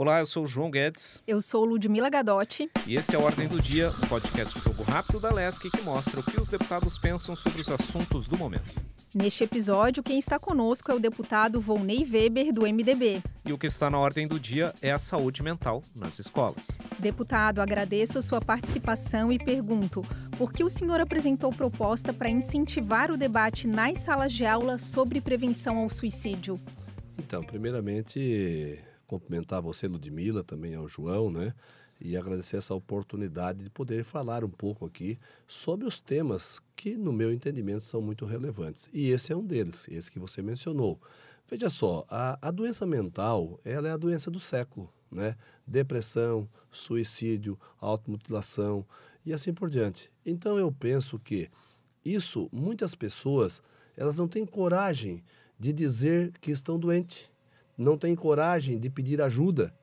Olá, eu sou o João Guedes. Eu sou Ludmila Gadotti. E esse é o Ordem do Dia, um podcast do Jogo Rápido da Lesc que mostra o que os deputados pensam sobre os assuntos do momento. Neste episódio, quem está conosco é o deputado Volney Weber, do MDB. E o que está na ordem do dia é a saúde mental nas escolas. Deputado, agradeço a sua participação e pergunto: por que o senhor apresentou proposta para incentivar o debate nas salas de aula sobre prevenção ao suicídio? Então, primeiramente, cumprimentar você, Ludmila, também ao João, né? E agradecer essa oportunidade de poder falar um pouco aqui sobre os temas que, no meu entendimento, são muito relevantes. E esse é um deles, esse que você mencionou. Veja só, a, a doença mental, ela é a doença do século, né? Depressão, suicídio, automutilação e assim por diante. Então, eu penso que isso, muitas pessoas, elas não têm coragem de dizer que estão doentes não tem coragem de pedir ajuda.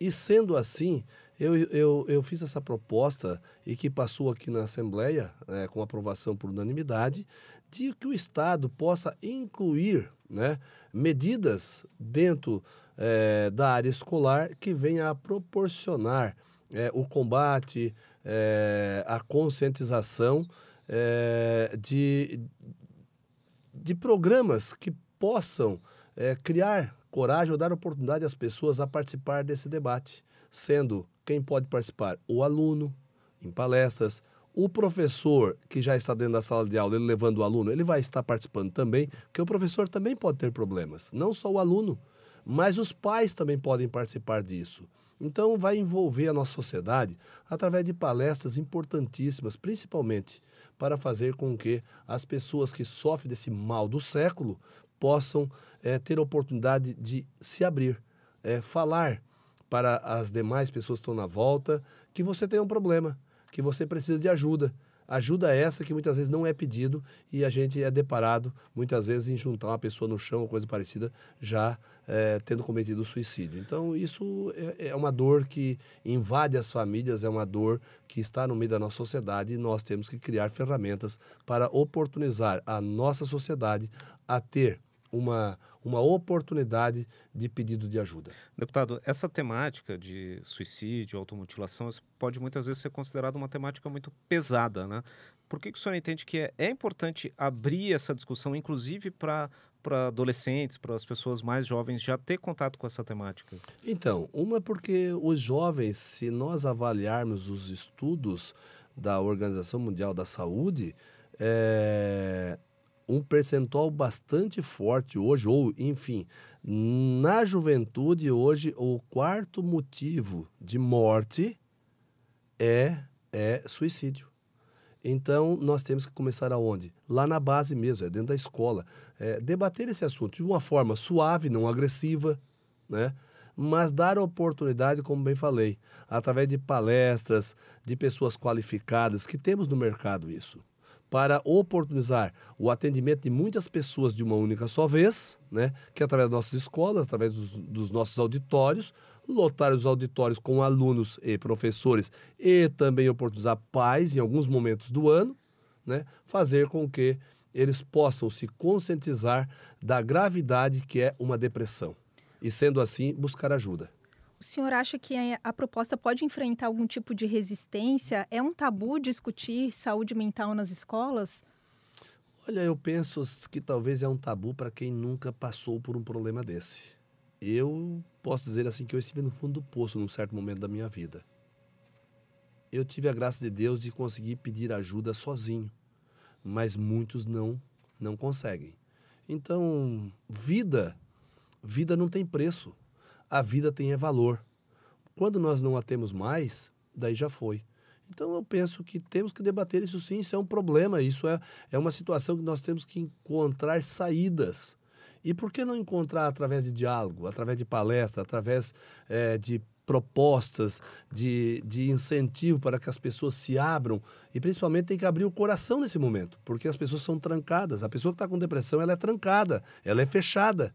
E sendo assim, eu, eu, eu fiz essa proposta e que passou aqui na Assembleia, né, com aprovação por unanimidade, de que o Estado possa incluir né, medidas dentro é, da área escolar que venha a proporcionar é, o combate, eh, a conscientização de, de programas que possam criar coragem ou dar oportunidade às pessoas a participar desse debate, sendo quem pode participar o aluno em palestras, o professor que já está dentro da sala de aula, ele levando o aluno, ele vai estar participando também, porque o professor também pode ter problemas, não só o aluno, mas os pais também podem participar disso. Então, vai envolver a nossa sociedade através de palestras importantíssimas, principalmente para fazer com que as pessoas que sofrem desse mal do século possam é, ter a oportunidade de se abrir, é, falar para as demais pessoas que estão na volta que você tem um problema, que você precisa de ajuda. Ajuda essa que muitas vezes não é pedido e a gente é deparado muitas vezes em juntar uma pessoa no chão ou coisa parecida já é, tendo cometido o suicídio. Então isso é, é, uma dor que invade as famílias, é uma dor que está no meio da nossa sociedade e nós temos que criar ferramentas para oportunizar a nossa sociedade a ter uma, uma oportunidade de pedido de ajuda. Deputado, essa temática de suicídio, automutilação, pode muitas vezes ser considerada uma temática muito pesada, né? Por que, que o senhor entende que é, é importante abrir essa discussão, inclusive para para adolescentes, para as pessoas mais jovens já ter contato com essa temática? Então, uma é porque os jovens, se nós avaliarmos os estudos da Organização Mundial da Saúde, é, um percentual bastante forte hoje, ou enfim, na juventude hoje, o quarto motivo de morte é, é suicídio. Então, nós temos que começar aonde? Lá na base mesmo, é dentro da escola. É, debater esse assunto de uma forma suave, não agressiva, né? mas dar oportunidade, como bem falei, através de palestras, de pessoas qualificadas, que temos no mercado isso para oportunizar o atendimento de muitas pessoas de uma única só vez, né? que é através das nossas escolas, através dos, dos nossos auditórios, lotar os auditórios com alunos e professores e também oportunizar pais em alguns momentos do ano, né? fazer com que eles possam se conscientizar da gravidade que é uma depressão e, sendo assim, buscar ajuda o senhor acha que eh, a proposta pode enfrentar algum tipo de resistência? É um tabu discutir saúde mental nas escolas? Olha, eu penso que talvez é um tabu para quem nunca passou por um problema desse. Eu posso dizer assim que eu estive no fundo do poço num certo momento da minha vida. Eu tive a graça de Deus de conseguir pedir ajuda sozinho, mas muitos não não conseguem. Então, vida, vida não tem preço a vida tenha valor. Quando nós não a temos mais, daí já foi. Então eu penso que temos que debater isso sim, isso é um problema, isso é, é uma situação que nós temos que encontrar saídas. E por que não encontrar através de diálogo, através de palestra, através é, de propostas, de, de incentivo para que as pessoas se abram e principalmente tem que abrir o coração nesse momento, porque as pessoas são trancadas. A pessoa que está com depressão ela é trancada, ela é fechada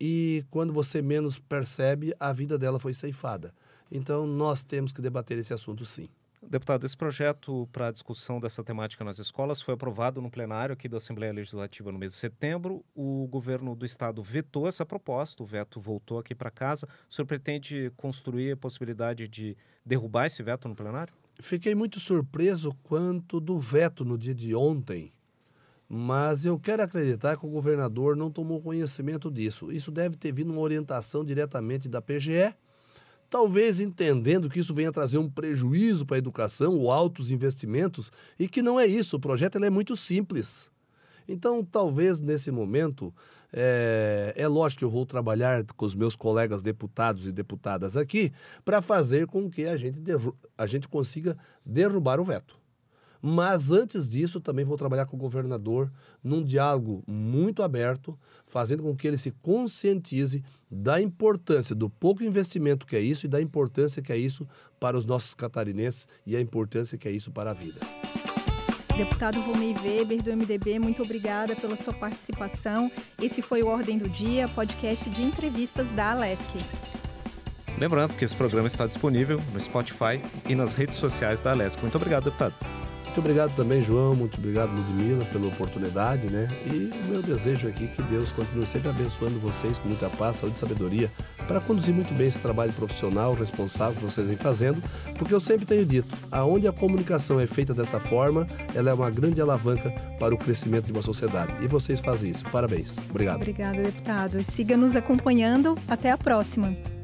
e quando você menos percebe, a vida dela foi ceifada. Então, nós temos que debater esse assunto sim. Deputado, esse projeto para discussão dessa temática nas escolas foi aprovado no plenário aqui da Assembleia Legislativa no mês de setembro. O governo do estado vetou essa proposta, o veto voltou aqui para casa. O senhor pretende construir a possibilidade de derrubar esse veto no plenário? Fiquei muito surpreso quanto do veto no dia de ontem mas eu quero acreditar que o governador não tomou conhecimento disso. Isso deve ter vindo uma orientação diretamente da PGE, talvez entendendo que isso venha trazer um prejuízo para a educação ou altos investimentos, e que não é isso. O projeto é muito simples. Então, talvez nesse momento, é, é, lógico que eu vou trabalhar com os meus colegas deputados e deputadas aqui para fazer com que a gente, a gente consiga derrubar o veto. Mas antes disso, também vou trabalhar com o governador num diálogo muito aberto, fazendo com que ele se conscientize da importância do pouco investimento que é isso e da importância que é isso para os nossos catarinenses e a importância que é isso para a vida. Deputado Romei Weber, do MDB, muito obrigada pela sua participação. Esse foi o Ordem do Dia, podcast de entrevistas da Alesc. Lembrando que esse programa está disponível no Spotify e nas redes sociais da Alesc. Muito obrigado, deputado. Muito obrigado também, João. Muito obrigado, Ludmila, pela oportunidade, né? E meu desejo aqui é que Deus continue sempre abençoando vocês com muita paz, saúde e sabedoria para conduzir muito bem esse trabalho profissional, responsável que vocês vêm fazendo, porque eu sempre tenho dito, aonde a comunicação é feita dessa forma, ela é uma grande alavanca para o crescimento de uma sociedade. E vocês fazem isso. Parabéns. Obrigado. Obrigada, deputado. Siga nos acompanhando. Até a próxima.